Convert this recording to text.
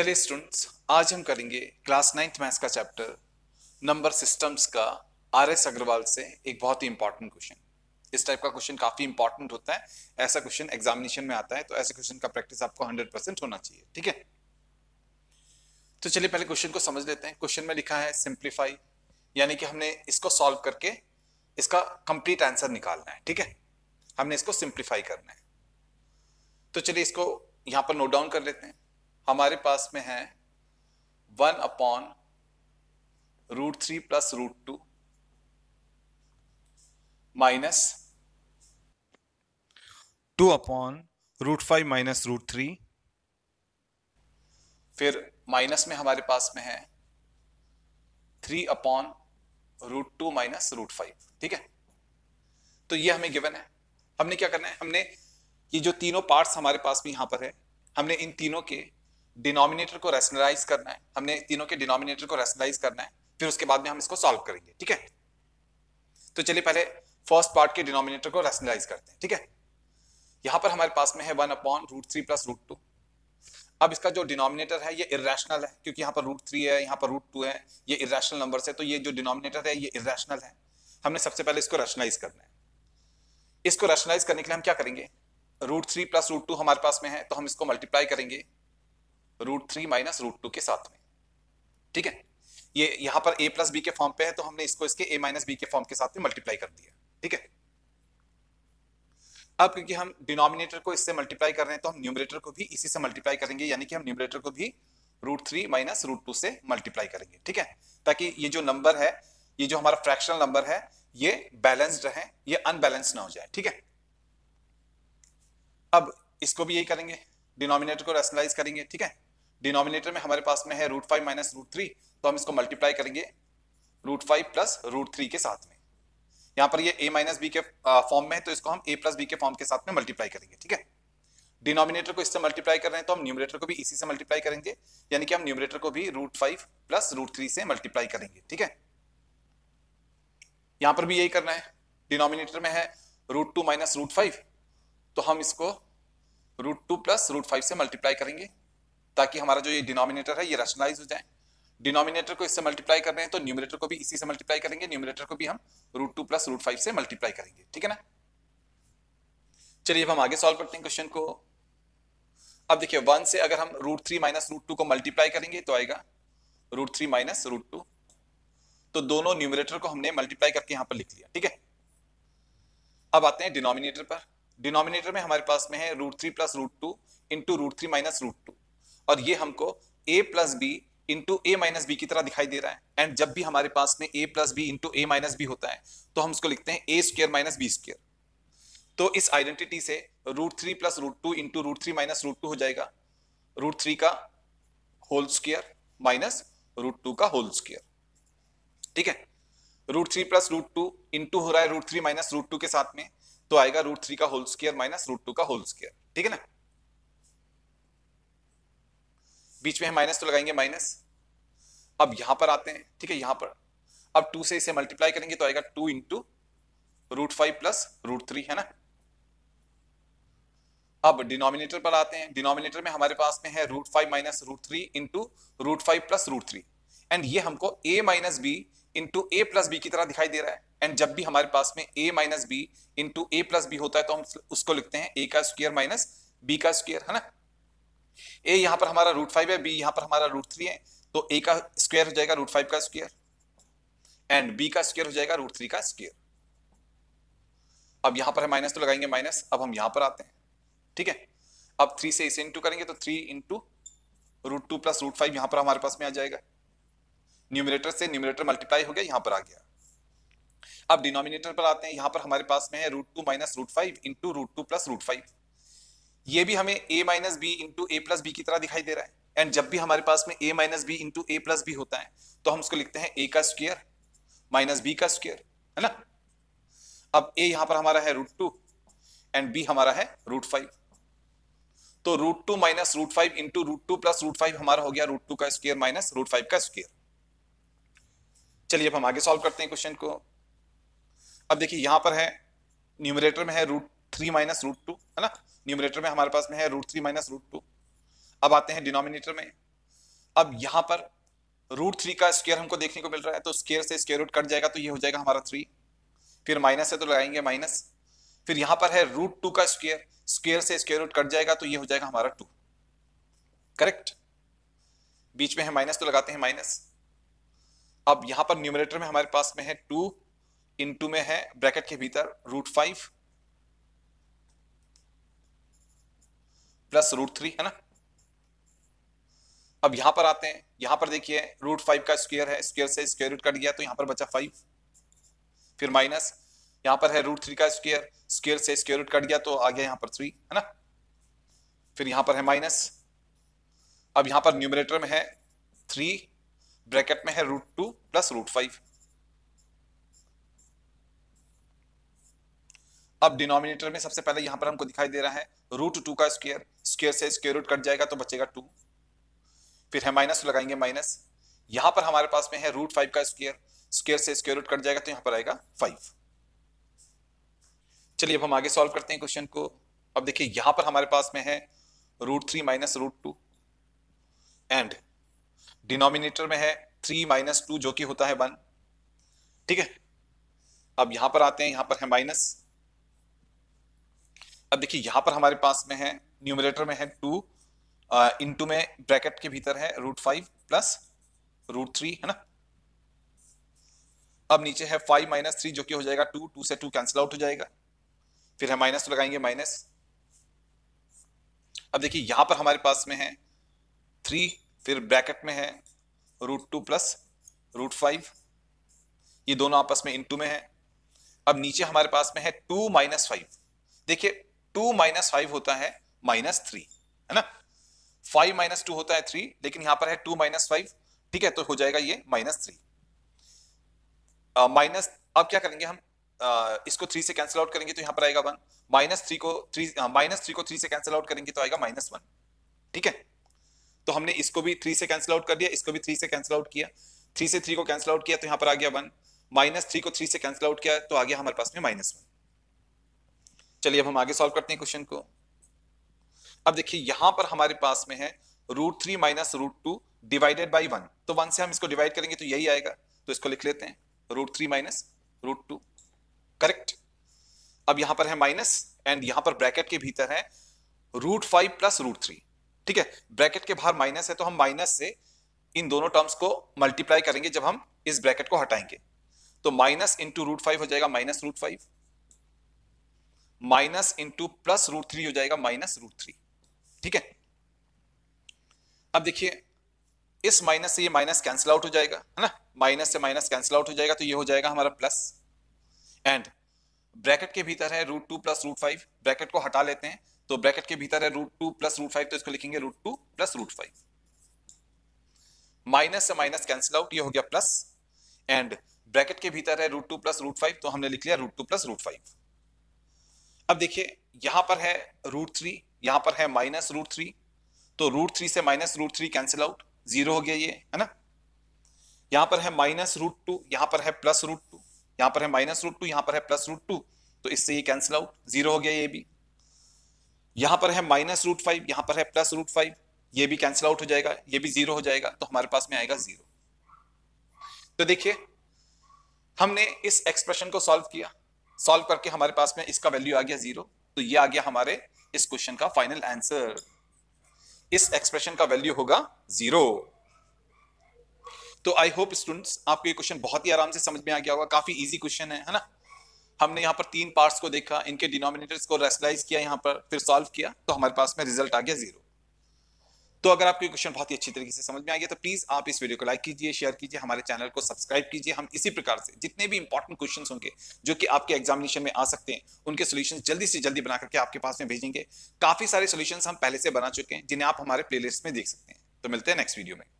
चलिए स्टूडेंट्स आज हम करेंगे क्लास नाइन्थ मैथ्स का चैप्टर नंबर सिस्टम्स का आर एस अग्रवाल से एक बहुत ही इंपॉर्टेंट क्वेश्चन इस टाइप का क्वेश्चन काफी इंपॉर्टेंट होता है ऐसा क्वेश्चन एग्जामिनेशन में आता है तो ऐसे क्वेश्चन का प्रैक्टिस आपको हंड्रेड परसेंट होना चाहिए ठीक है तो चलिए पहले क्वेश्चन को समझ लेते हैं क्वेश्चन में लिखा है सिंप्लीफाई यानी कि हमने इसको सॉल्व करके इसका कंप्लीट आंसर निकालना है ठीक है हमने इसको सिंप्लीफाई करना है तो चलिए इसको यहां पर नोट डाउन कर लेते हैं हमारे पास में है one upon root three plus root two minus two upon root five minus root three फिर माइनस में हमारे पास में है three upon root two minus root five ठीक है तो ये हमें गिवन है हमने क्या करना है हमने ये जो तीनों पार्ट्स हमारे पास में यहां पर है हमने इन तीनों के डिनोमिनेटर को रैशनलाइज करना है हमने तीनों के डिनोमिनेटर को रैशनलाइज करना है फिर उसके बाद में हम इसको सॉल्व करेंगे ठीक है तो चलिए पहले फर्स्ट पार्ट के डिनोमिनेटर को रैशनलाइज करते हैं ठीक है यहां पर हमारे पास में है one upon root three plus root two अब इसका जो डिनोमिनेटर है ये इरेशनल है क्योंकि यहाँ पर रूट थ्री है यहाँ पर रूट टू है ये इरेशनल नंबर है तो ये जो डिनोमिनेटर है ये इरेशनल है हमने सबसे पहले इसको रेशनलाइज करना है इसको रेशनलाइज करने के लिए हम क्या करेंगे root three plus root two हमारे पास में है तो हम इसको मल्टीप्लाई करेंगे root three minus root two के साथ में ठीक है ये यहां पर ए प्लस बी के फॉर्म पे है तो हमने इसको इसके ए माइनस बी के फॉर्म के साथ में मल्टीप्लाई कर दिया ठीक है अब क्योंकि हम डिनोमिनेटर को इससे मल्टीप्लाई कर रहे हैं तो हम न्यूमरेटर को भी इसी से मल्टीप्लाई करेंगे यानी कि हम न्यूमरेटर को भी root three minus root two से मल्टीप्लाई करेंगे ठीक है ताकि ये जो नंबर है ये जो हमारा फ्रैक्शनल नंबर है ये बैलेंस्ड रहे ये अनबैलेंस ना हो जाए ठीक है अब इसको भी यही करेंगे डिनोमिनेटर को रैशनलाइज करेंगे ठीक है डिनोमिनेटर में हमारे पास में है root five minus root three तो हम इसको मल्टीप्लाई करेंगे root five plus root three के साथ में यहाँ पर ये a माइनस बी के फॉर्म में है तो इसको हम a प्लस बी के फॉर्म के साथ में मल्टीप्लाई करेंगे ठीक है डिनोमिनेटर को इससे मल्टीप्लाई कर रहे हैं तो हम न्यूमरेटर को भी इसी से मल्टीप्लाई करेंगे यानी कि हम न्यूमरेटर को भी root five plus root three से मल्टीप्लाई करेंगे ठीक है यहाँ पर भी यही करना है डिनोमिनेटर में है root two minus root five तो हम इसको root two plus root five से मल्टीप्लाई करेंगे ताकि हमारा जो ये डिनोमिनेटर है ये रेशनलाइज हो जाए डिनोमिनेटर को इससे मल्टीप्लाई कर रहे हैं तो न्यूमिनेटर को भी इसी से मल्टीप्लाई करेंगे न्यूमिनेटर को भी हम root two plus root five से मल्टीप्लाई करेंगे ठीक है ना चलिए अब हम आगे सॉल्व करते हैं क्वेश्चन को अब देखिए वन से अगर हम root three minus root two को मल्टीप्लाई करेंगे तो आएगा root three minus root two तो दोनों न्यूमिनेटर को हमने मल्टीप्लाई करके यहां पर लिख लिया ठीक है अब आते हैं डिनोमिनेटर पर डिनोमिनेटर में हमारे पास में है root three plus root two into root three minus root two और ये हमको A plus B into A minus B की तरह दिखाई दे रहा है एंड जब भी हमारे पास में A plus B into A minus B होता है तो हम उसको लिखते हैं A square minus B square तो इस आइडेंटिटी से root three plus root two into root three minus root two हो जाएगा रूट थ्री का whole square minus root two का होल स्क्र ठीक है root three plus root two into हो रहा है root three minus root two के साथ में तो आएगा रूट थ्री का whole square minus root two का होल स्क्र ठीक है ना बीच में है माइनस तो लगाएंगे माइनस अब यहां पर आते हैं ठीक है यहां पर अब टू से इसे मल्टीप्लाई करेंगे तो आएगा two into root five plus root three है ना अब डिनोमिनेटर पर आते हैं डिनोमिनेटर में हमारे पास में है root five minus root three into root five plus root three and ये हमको A minus B into A plus B की तरह दिखाई दे रहा है एंड जब भी हमारे पास में A minus B into A plus B होता है तो हम उसको लिखते हैं ए का स्क्वायर माइनस बी का स्क्वायर है ना ए यहां पर हमारा रूट फाइव है बी यहां पर हमारा रूट थ्री है तो ए का स्क्वायर हो जाएगा रूट फाइव का स्क्वायर एंड बी का स्क्वायर हो जाएगा रूट थ्री का स्क्वायर अब यहां पर है माइनस तो लगाएंगे माइनस अब हम यहां पर आते हैं ठीक है अब थ्री से इसे इंटू करेंगे तो three into root two plus root five यहां पर हमारे पास में आ जाएगा न्यूमिनेटर से न्यूमिनेटर मल्टीप्लाई हो गया यहां पर आ गया अब डिनोमिनेटर पर आते हैं यहां पर हमारे पास में है root two minus root five into root two plus root five ये भी हमें A minus B into A plus B की तरह दिखाई दे रहा है एंड जब भी हमारे पास में A minus B into A plus B होता है तो हम उसको लिखते हैं ए का स्क्वेयर माइनस बी का स्क्वेयर है ना अब ए यहां पर हमारा है रूट टू एंड बी हमारा है रूट फाइव तो root two minus root five into root two plus root five हमारा हो गया रूट टू का स्क्वेयर माइनस रूट फाइव का स्क्वेयर चलिए अब हम आगे सॉल्व करते हैं क्वेश्चन को अब देखिए यहां पर है न्यूमरेटर में है root three minus root two है ना न्यूमिनेटर में हमारे पास में है root three minus root two अब आते हैं डिनोमिनेटर में अब यहां पर रूट थ्री का स्क्वेयर हमको देखने को मिल रहा है तो स्क्वेयर से स्क्वेयर रूट कट जाएगा तो ये हो जाएगा हमारा थ्री फिर माइनस है तो लगाएंगे माइनस फिर यहां पर है रूट टू का स्क्वेयर स्क्वेयर से स्क्वेयर रूट कट जाएगा तो ये हो जाएगा हमारा टू करेक्ट बीच में है माइनस तो लगाते हैं माइनस अब यहां पर न्यूमिनेटर में हमारे पास में है टू इंटू में है ब्रैकेट के भीतर root five plus root three है ना अब यहां पर आते हैं यहां पर देखिए रूट फाइव का स्क्वेयर है स्क्वेयर से स्क्वेयर रूट कट गया तो यहां पर बचा फाइव फिर माइनस यहां पर है रूट थ्री का स्क्वेयर स्क्वेयर से स्क्वेयर रूट कट गया तो आ गया यहां पर थ्री है ना फिर यहां पर है माइनस अब यहां पर न्यूमिनेटर में है थ्री ब्रैकेट में है root two plus root five अब डिनोमिनेटर में सबसे पहले यहां पर हमको दिखाई दे रहा है रूट टू का स्क्वेयर स्क्वेयर से स्क्वेयर रूट कट जाएगा तो बचेगा टू फिर है माइनस लगाएंगे माइनस यहां पर हमारे पास में है रूट फाइव का स्क्वेयर स्क्वेयर से स्क्वेयर रूट कट जाएगा तो यहां पर आएगा फाइव चलिए अब हम आगे सॉल्व करते हैं क्वेश्चन को अब देखिए यहां पर हमारे पास में है root three minus root two and denominator में है थ्री माइनस टू जो कि होता है वन ठीक है अब यहां पर आते हैं यहां पर है माइनस अब देखिए यहां पर हमारे पास में है न्यूमिनेटर में है टू टू uh, में ब्रैकेट के भीतर है root five plus root three है ना अब नीचे है फाइव माइनस थ्री जो कि हो जाएगा टू टू से टू कैंसिल आउट हो जाएगा फिर है माइनस तो लगाएंगे माइनस अब देखिए यहां पर हमारे पास में है थ्री फिर ब्रैकेट में है root two plus root five ये दोनों आपस में टू में है अब नीचे हमारे पास में है टू माइनस फाइव देखिए टू माइनस फाइव होता है माइनस थ्री है ना फाइव माइनस टू होता है थ्री लेकिन यहां पर है टू माइनस फाइव ठीक है तो हो जाएगा ये माइनस थ्री माइनस अब क्या करेंगे हम uh, इसको थ्री से कैंसिल आउट करेंगे तो यहां पर आएगा वन माइनस थ्री को थ्री माइनस थ्री को थ्री से कैंसिल आउट करेंगे तो आएगा माइनस वन ठीक है तो हमने इसको भी थ्री से कैंसिल आउट कर दिया इसको भी थ्री से कैंसिल आउट किया थ्री से थ्री को कैंसिल आउट किया तो यहां पर आ गया वन माइनस थ्री को थ्री से कैंसिल आउट किया तो आ गया हमारे पास में माइनस वन चलिए अब हम आगे सॉल्व करते हैं क्वेश्चन को अब देखिए यहां पर हमारे पास में है root three minus root two divided by one तो वन से हम इसको डिवाइड करेंगे तो यही आएगा तो इसको लिख लेते हैं root three minus root two correct अब यहां पर है माइनस एंड यहां पर ब्रैकेट के भीतर है root five plus root three ठीक है ब्रैकेट के बाहर माइनस है तो हम माइनस से इन दोनों टर्म्स को मल्टीप्लाई करेंगे जब हम इस ब्रैकेट को हटाएंगे तो माइनस इंटू रूट फाइव हो जाएगा minus root five minus into plus root three हो जाएगा माइनस रूट थ्री ठीक है अब देखिए इस माइनस से ये माइनस कैंसिल आउट हो जाएगा है ना माइनस से माइनस कैंसिल आउट हो जाएगा तो ये हो जाएगा हमारा प्लस एंड ब्रैकेट के भीतर है root two plus root five bracket को हटा लेते हैं तो ब्रैकेट के भीतर है root two plus root five तो इसको लिखेंगे root two plus root five minus से माइनस कैंसिल आउट ये हो गया प्लस एंड ब्रैकेट के भीतर है root two plus root five तो हमने लिख लिया root two plus root five अब देखिए यहां पर है रूट थ्री यहां पर है माइनस रूट थ्री तो रूट थ्री से minus root three cancel out zero हो गया ये है ना यहां पर है माइनस रूट टू यहां पर है प्लस रूट टू यहां पर है माइनस रूट टू यहां पर है प्लस रूट टू तो इससे ये कैंसिल आउट जीरो हो गया ये भी यहां पर है माइनस रूट फाइव यहां पर है प्लस रूट फाइव ये भी कैंसिल आउट हो जाएगा ये भी जीरो हो जाएगा तो हमारे पास में आएगा जीरो तो देखिए हमने इस एक्सप्रेशन को सॉल्व किया सॉल्व करके हमारे पास में इसका वैल्यू आ गया जीरो तो ये आ गया हमारे इस क्वेश्चन का फाइनल आंसर इस एक्सप्रेशन का वैल्यू होगा जीरो तो आई होप स्टूडेंट्स आपको ये क्वेश्चन बहुत ही आराम से समझ में आ गया होगा काफी इजी क्वेश्चन है है ना हमने यहाँ पर तीन पार्ट्स को देखा इनके डिनोमिनेटर्स को रेसलाइज किया यहाँ पर फिर सॉल्व किया तो हमारे पास में रिजल्ट आ गया जीरो तो अगर आपको क्वेश्चन बहुत ही अच्छी तरीके से समझ में आ गया तो प्लीज आप इस वीडियो को लाइक कीजिए शेयर कीजिए हमारे चैनल को सब्सक्राइब कीजिए हम इसी प्रकार से जितने भी इंपॉर्टेंट क्वेश्चन होंगे जो कि आपके एग्जामिनेशन में आ सकते हैं उनके सोल्यूशन जल्दी से जल्दी बना करके आपके पास में भेजेंगे काफी सारे सोल्यूशन हम पहले से बना चुके हैं जिन्हें आप हमारे प्लेलिस्ट में देख सकते हैं तो मिलते हैं नेक्स्ट वीडियो में